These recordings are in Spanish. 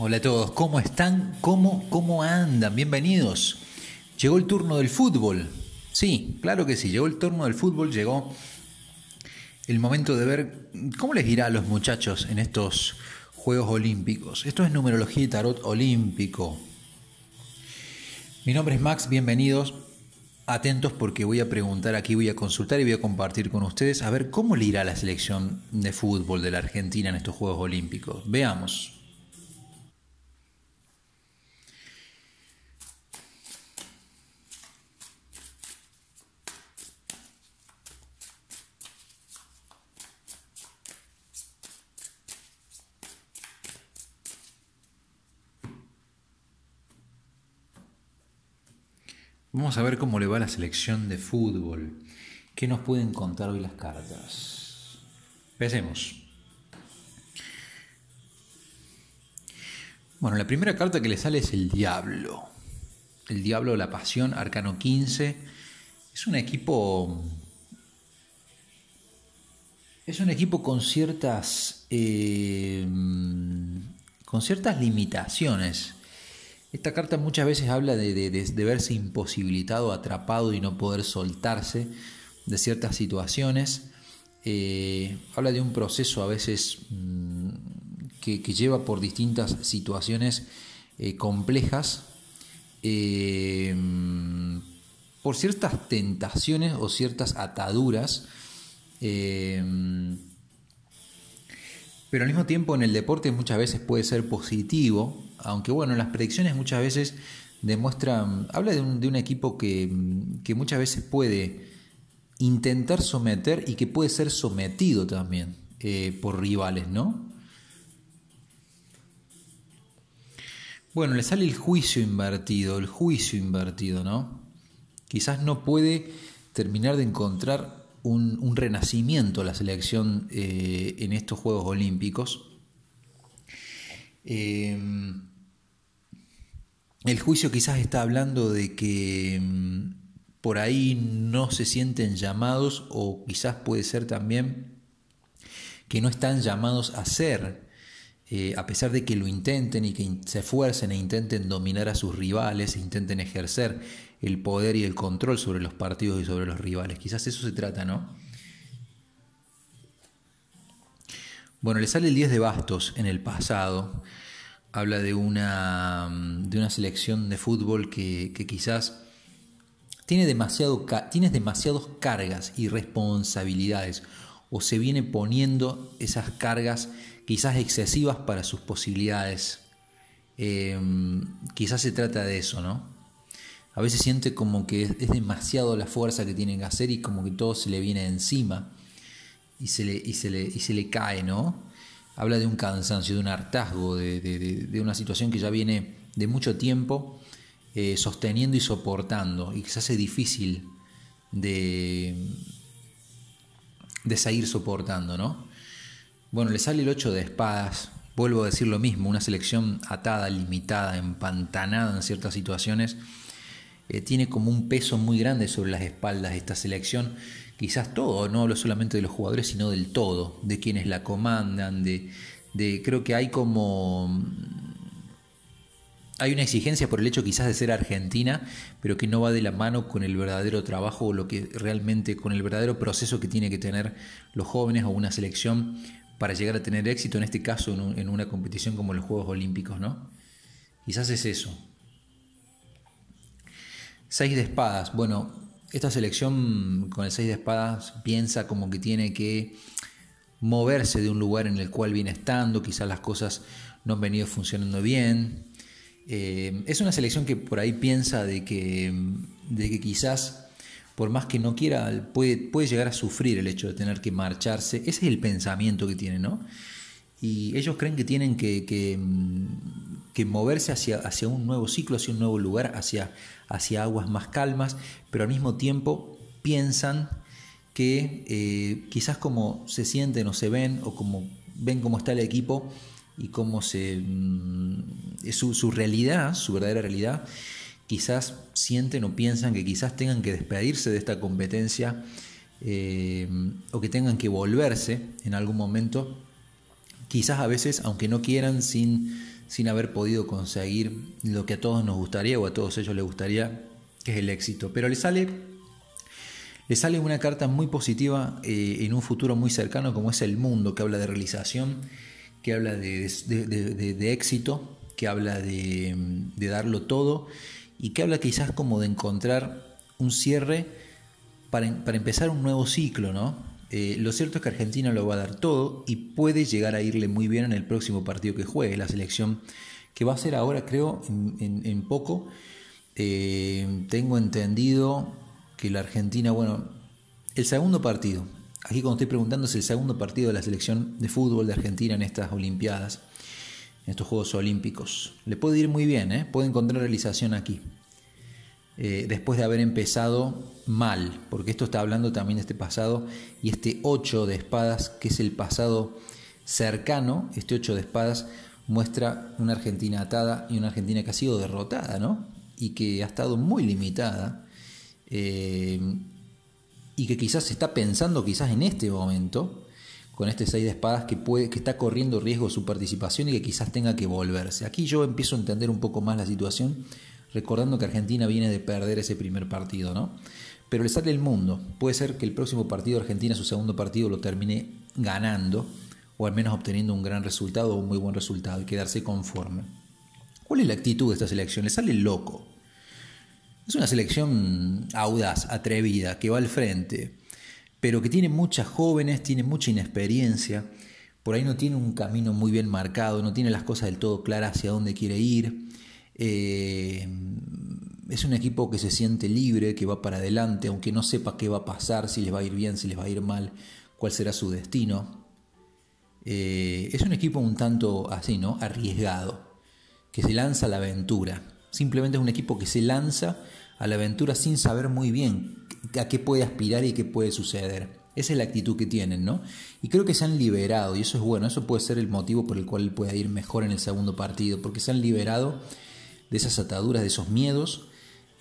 Hola a todos, ¿cómo están? ¿Cómo, ¿Cómo andan? Bienvenidos. Llegó el turno del fútbol. Sí, claro que sí, llegó el turno del fútbol, llegó el momento de ver cómo les irá a los muchachos en estos Juegos Olímpicos. Esto es numerología y tarot olímpico. Mi nombre es Max, bienvenidos. Atentos porque voy a preguntar aquí, voy a consultar y voy a compartir con ustedes a ver cómo le irá a la selección de fútbol de la Argentina en estos Juegos Olímpicos. Veamos. Vamos a ver cómo le va a la selección de fútbol. ¿Qué nos pueden contar hoy las cartas? Empecemos. Bueno, la primera carta que le sale es el Diablo. El Diablo, la Pasión, Arcano 15. Es un equipo. Es un equipo con ciertas. Eh, con ciertas limitaciones. Esta carta muchas veces habla de, verse imposibilitado, atrapado y no poder soltarse de ciertas situaciones. Eh, habla de un proceso a veces mm, que, lleva por distintas situaciones eh, complejas, eh, por ciertas tentaciones o ciertas ataduras. Pero al mismo tiempo en el deporte muchas veces puede ser positivo, aunque bueno, las predicciones muchas veces demuestran, habla de un, equipo que, muchas veces puede intentar someter y que puede ser sometido también eh, por rivales, ¿no? Bueno, le sale el juicio invertido, el juicio invertido, ¿no? Quizás no puede terminar de encontrar un, renacimiento a la selección eh, en estos Juegos Olímpicos. Eh, el juicio quizás está hablando de que mm, por ahí no se sienten llamados o quizás puede ser también que no están llamados a ser eh, a pesar de que lo intenten y que se esfuercen e intenten dominar a sus rivales, e intenten ejercer el poder y el control sobre los partidos y sobre los rivales. Quizás eso se trata, ¿no? Bueno, le sale el 10 de bastos en el pasado. Habla de una, mm, de una selección de fútbol que, quizás tiene demasiado, tienes demasiadas cargas y responsabilidades o se viene poniendo esas cargas quizás excesivas para sus posibilidades. Em, quizás se trata de eso, ¿no? A veces siente como que es demasiado la fuerza que tienen que hacer y como que todo se le viene encima y se le, y se le cae, ¿no? Habla de un cansancio, de un hartazgo, de, una situación que ya viene de mucho tiempo eh, sosteniendo y soportando y que se hace difícil de, de seguir soportando, ¿no? Bueno, le sale el 8 de espadas. Vuelvo a decir lo mismo, una selección atada, limitada, empantanada en ciertas situaciones. Eh, tiene como un peso muy grande sobre las espaldas de esta selección. Quizás todo, no hablo solamente de los jugadores, sino del todo, de quienes la comandan, de, de creo que hay como mm, hay una exigencia por el hecho quizás de ser argentina, pero que no va de la mano con el verdadero trabajo o lo que realmente con el verdadero proceso que tiene que tener los jóvenes o una selección para llegar a tener éxito, en este caso en, una competición como los Juegos Olímpicos, ¿no? Quizás es eso. Seis de espadas. Bueno, esta selección con el seis de espadas piensa como que tiene que moverse de un lugar en el cual viene estando, quizás las cosas no han venido funcionando bien. Eh, es una selección que por ahí piensa de que, de que quizás por más que no quiera, puede, puede llegar a sufrir el hecho de tener que marcharse. Ese es el pensamiento que tiene, ¿no? Y ellos creen que tienen que, que, mm, moverse hacia, hacia, un nuevo ciclo, hacia un nuevo lugar, hacia, hacia aguas más calmas, pero al mismo tiempo piensan que eh, quizás como se sienten o se ven o como ven cómo está el equipo y cómo se mm, su, su realidad, su verdadera realidad, quizás sienten o piensan que quizás tengan que despedirse de esta competencia eh, o que tengan que volverse en algún momento, quizás a veces, aunque no quieran, sin, sin haber podido conseguir lo que a todos nos gustaría o a todos ellos les gustaría, que es el éxito. Pero les sale, le sale una carta muy positiva eh, en un futuro muy cercano como es el mundo, que habla de realización, que habla de, éxito, que habla de darlo todo y que habla quizás como de encontrar un cierre para, empezar un nuevo ciclo, ¿no? Eh, lo cierto es que Argentina lo va a dar todo y puede llegar a irle muy bien en el próximo partido que juegue, la selección que va a ser ahora, creo, en, poco. Eh, tengo entendido que la Argentina, bueno, el segundo partido, aquí cuando estoy preguntando es el segundo partido de la selección de fútbol de Argentina en estas Olimpiadas en estos Juegos Olímpicos. Le puede ir muy bien, ¿eh? puede encontrar realización aquí. Eh, después de haber empezado mal, porque esto está hablando también de este pasado y este 8 de espadas, que es el pasado cercano, este 8 de espadas muestra una Argentina atada y una Argentina que ha sido derrotada, ¿no? Y que ha estado muy limitada. Eh, y que quizás está pensando, quizás en este momento, con este 6 de espadas que, puede, que está corriendo riesgo su participación y que quizás tenga que volverse. Aquí yo empiezo a entender un poco más la situación, recordando que Argentina viene de perder ese primer partido, ¿no? Pero le sale el mundo. Puede ser que el próximo partido de Argentina, su segundo partido, lo termine ganando, o al menos obteniendo un gran resultado un muy buen resultado, y quedarse conforme. ¿Cuál es la actitud de esta selección? Le sale loco. Es una selección audaz, atrevida, que va al frente, pero que tiene muchas jóvenes, tiene mucha inexperiencia, por ahí no tiene un camino muy bien marcado, no tiene las cosas del todo claras hacia dónde quiere ir. Eh, es un equipo que se siente libre, que va para adelante, aunque no sepa qué va a pasar, si les va a ir bien, si les va a ir mal, cuál será su destino. Eh, es un equipo un tanto así, ¿no? Arriesgado, que se lanza a la aventura. Simplemente es un equipo que se lanza a la aventura sin saber muy bien a qué puede aspirar y qué puede suceder. Esa es la actitud que tienen, ¿no? Y creo que se han liberado, y eso es bueno, eso puede ser el motivo por el cual puede ir mejor en el segundo partido, porque se han liberado de esas ataduras, de esos miedos,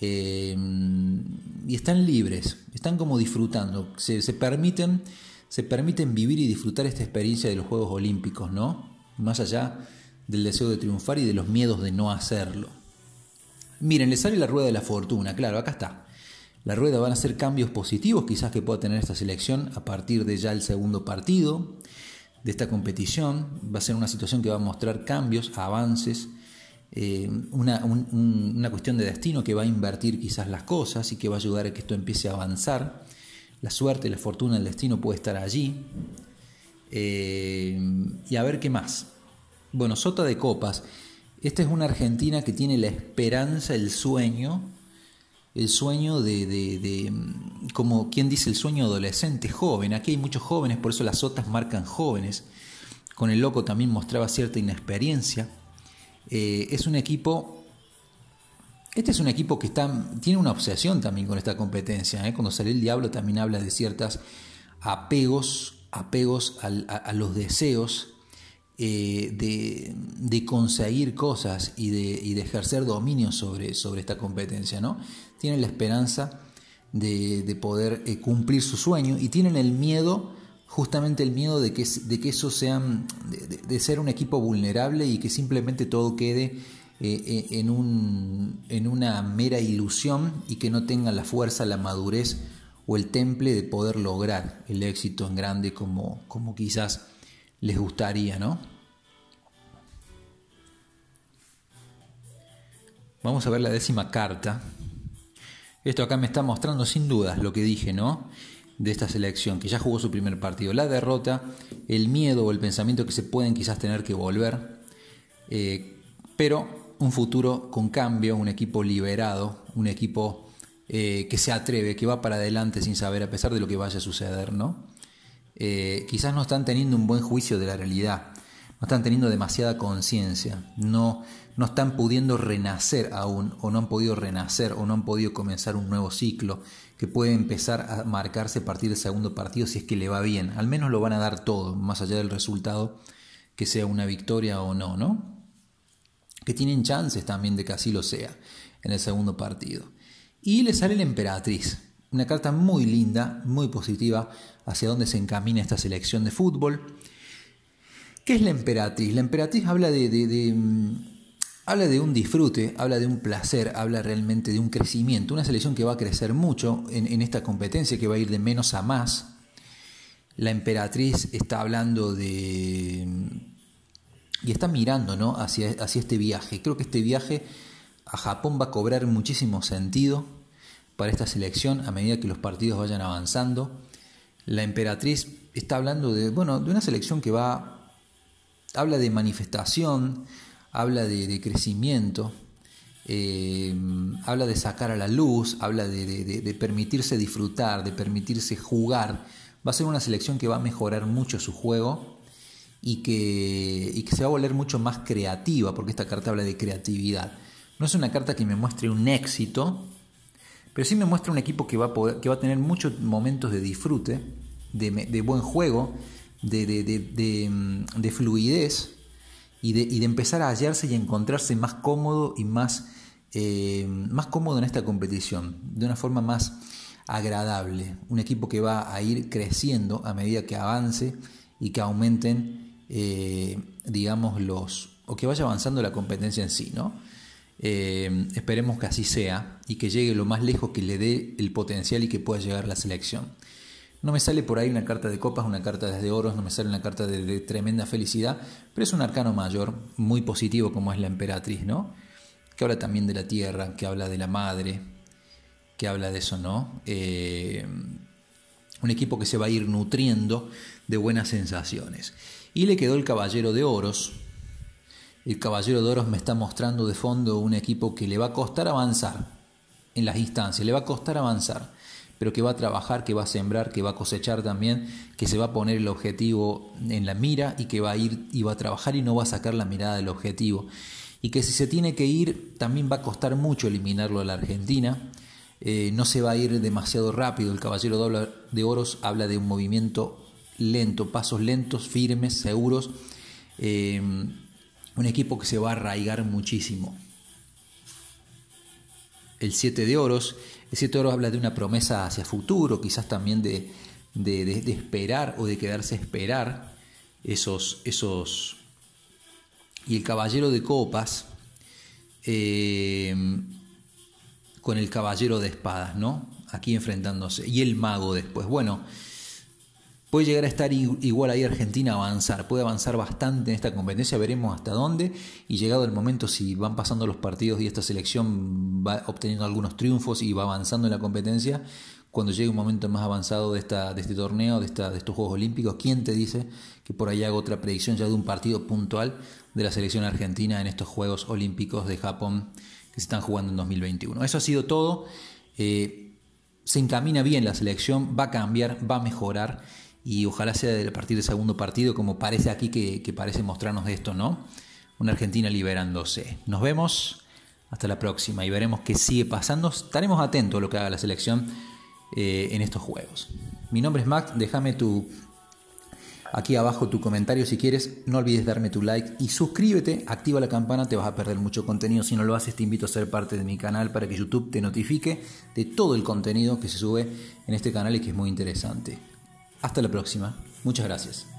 eh, y están libres, están como disfrutando, permiten, se permiten vivir y disfrutar esta experiencia de los Juegos Olímpicos, ¿no? Más allá del deseo de triunfar y de los miedos de no hacerlo. Miren, le sale la rueda de la fortuna, claro, acá está. La rueda van a ser cambios positivos quizás que pueda tener esta selección a partir de ya el segundo partido de esta competición. Va a ser una situación que va a mostrar cambios, avances, eh, una, cuestión de destino que va a invertir quizás las cosas y que va a ayudar a que esto empiece a avanzar. La suerte, la fortuna, el destino puede estar allí. Eh, y a ver qué más. Bueno, Sota de Copas esta es una Argentina que tiene la esperanza, el sueño, el sueño de, mm, como quien dice, el sueño adolescente, joven. Aquí hay muchos jóvenes, por eso las sotas marcan jóvenes. Con el loco también mostraba cierta inexperiencia. Eh, es un equipo, este es un equipo que está, tiene una obsesión también con esta competencia. ¿eh? Cuando sale el diablo también habla de ciertos apegos, apegos a los deseos eh, de, conseguir cosas y de, ejercer dominio sobre, esta competencia, ¿no? Tienen la esperanza de, poder eh, cumplir su sueño y tienen el miedo, justamente el miedo de que, eso sea de, ser un equipo vulnerable y que simplemente todo quede eh, en, una mera ilusión y que no tengan la fuerza, la madurez o el temple de poder lograr el éxito en grande como quizás les gustaría, ¿no? Vamos a ver la décima carta. Esto acá me está mostrando sin dudas lo que dije, ¿no? De esta selección, que ya jugó su primer partido. La derrota, el miedo o el pensamiento que se pueden quizás tener que volver, eh, pero un futuro con cambio, un equipo liberado, un equipo eh, que se atreve, que va para adelante sin saber a pesar de lo que vaya a suceder, ¿no? Eh, quizás no están teniendo un buen juicio de la realidad, no están teniendo demasiada conciencia, no, no están pudiendo renacer aún, o no han podido renacer, o no han podido comenzar un nuevo ciclo que puede empezar a marcarse a partir del segundo partido si es que le va bien. Al menos lo van a dar todo, más allá del resultado, que sea una victoria o no, ¿no? Que tienen chances también de que así lo sea en el segundo partido. Y le sale la emperatriz. Una carta muy linda, muy positiva, hacia dónde se encamina esta selección de fútbol. ¿Qué es la emperatriz? La emperatriz habla de, mm, Habla de un disfrute, habla de un placer, habla realmente de un crecimiento, una selección que va a crecer mucho en, esta competencia, que va a ir de menos a más. La emperatriz está hablando de... y está mirando hacia, hacia este viaje. Creo que este viaje a Japón va a cobrar muchísimo sentido para esta selección a medida que los partidos vayan avanzando. La emperatriz está hablando de, bueno, de una selección que va, habla de manifestación, habla de, crecimiento, eh, habla de sacar a la luz, habla de, permitirse disfrutar, de permitirse jugar. Va a ser una selección que va a mejorar mucho su juego y que, y que se va a volver mucho más creativa, porque esta carta habla de creatividad. No es una carta que me muestre un éxito, pero sí me muestra un equipo que va a, que va a tener muchos momentos de disfrute, de, buen juego, de, mm, fluidez y, de, empezar a hallarse y encontrarse más cómodo y más, eh, más cómodo en esta competición, de una forma más agradable. Un equipo que va a ir creciendo a medida que avance y que aumenten, eh, digamos, los, o que vaya avanzando la competencia en sí, ¿no? Eh, esperemos que así sea y que llegue lo más lejos que le dé el potencial y que pueda llegar la selección. No me sale por ahí una carta de copas, una carta de oros, no me sale una carta de, tremenda felicidad, pero es un arcano mayor, muy positivo como es la emperatriz, ¿no? Que habla también de la tierra, que habla de la madre, que habla de eso, ¿no? Eh, un equipo que se va a ir nutriendo de buenas sensaciones. Y le quedó el caballero de oros, el Caballero de Oros me está mostrando de fondo un equipo que le va a costar avanzar en las instancias, le va a costar avanzar, pero que va a trabajar, que va a sembrar, que va a cosechar también, que se va a poner el objetivo en la mira y que va a ir y va a trabajar y no va a sacar la mirada del objetivo. Y que si se tiene que ir, también va a costar mucho eliminarlo a la Argentina. no se va a ir demasiado rápido. El Caballero de Oros habla de un movimiento lento, pasos lentos, firmes, seguros un equipo que se va a arraigar muchísimo. El 7 de oros, el 7 de oros habla de una promesa hacia futuro, quizás también de, esperar o de quedarse a esperar esos, esos... Y el caballero de copas, eh, con el caballero de espadas, ¿no? Aquí enfrentándose. Y el mago después. Bueno, puede llegar a estar igual ahí Argentina avanzar, puede avanzar bastante en esta competencia, veremos hasta dónde y llegado el momento si van pasando los partidos y esta selección va obteniendo algunos triunfos y va avanzando en la competencia, cuando llegue un momento más avanzado de, esta, de este torneo, de, esta, de estos Juegos Olímpicos, ¿quién te dice que por ahí hago otra predicción ya de un partido puntual de la selección argentina en estos Juegos Olímpicos de Japón que se están jugando en 2021? Eso ha sido todo. Eh, se encamina bien la selección, va a cambiar, va a mejorar y ojalá sea a partir del segundo partido, como parece aquí que, parece mostrarnos de esto, ¿no? Una Argentina liberándose. Nos vemos hasta la próxima y veremos qué sigue pasando. Estaremos atentos a lo que haga la selección eh, en estos juegos. Mi nombre es Max, déjame tu aquí abajo tu comentario si quieres. No olvides darme tu like y suscríbete, activa la campana, te vas a perder mucho contenido. Si no lo haces, te invito a ser parte de mi canal para que YouTube te notifique de todo el contenido que se sube en este canal y que es muy interesante. Hasta la próxima. Muchas gracias.